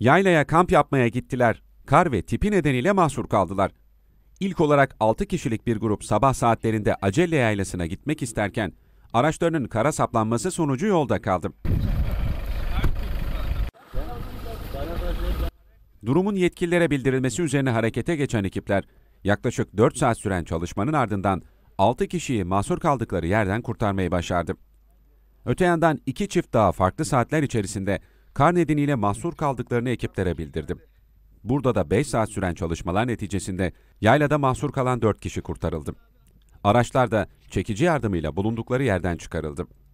Yaylaya kamp yapmaya gittiler. Kar ve tipi nedeniyle mahsur kaldılar. İlk olarak 6 kişilik bir grup sabah saatlerinde Acelle Yaylası'na gitmek isterken araçlarının kara saplanması sonucu yolda kaldı. Durumun yetkililere bildirilmesi üzerine harekete geçen ekipler yaklaşık 4 saat süren çalışmanın ardından 6 kişiyi mahsur kaldıkları yerden kurtarmayı başardı. Öte yandan iki çift daha farklı saatler içerisinde kar nedeniyle mahsur kaldıklarını ekiplere bildirdim. Burada da 5 saat süren çalışmalar neticesinde yaylada mahsur kalan 4 kişi kurtarıldı. Araçlar da çekici yardımıyla bulundukları yerden çıkarıldı.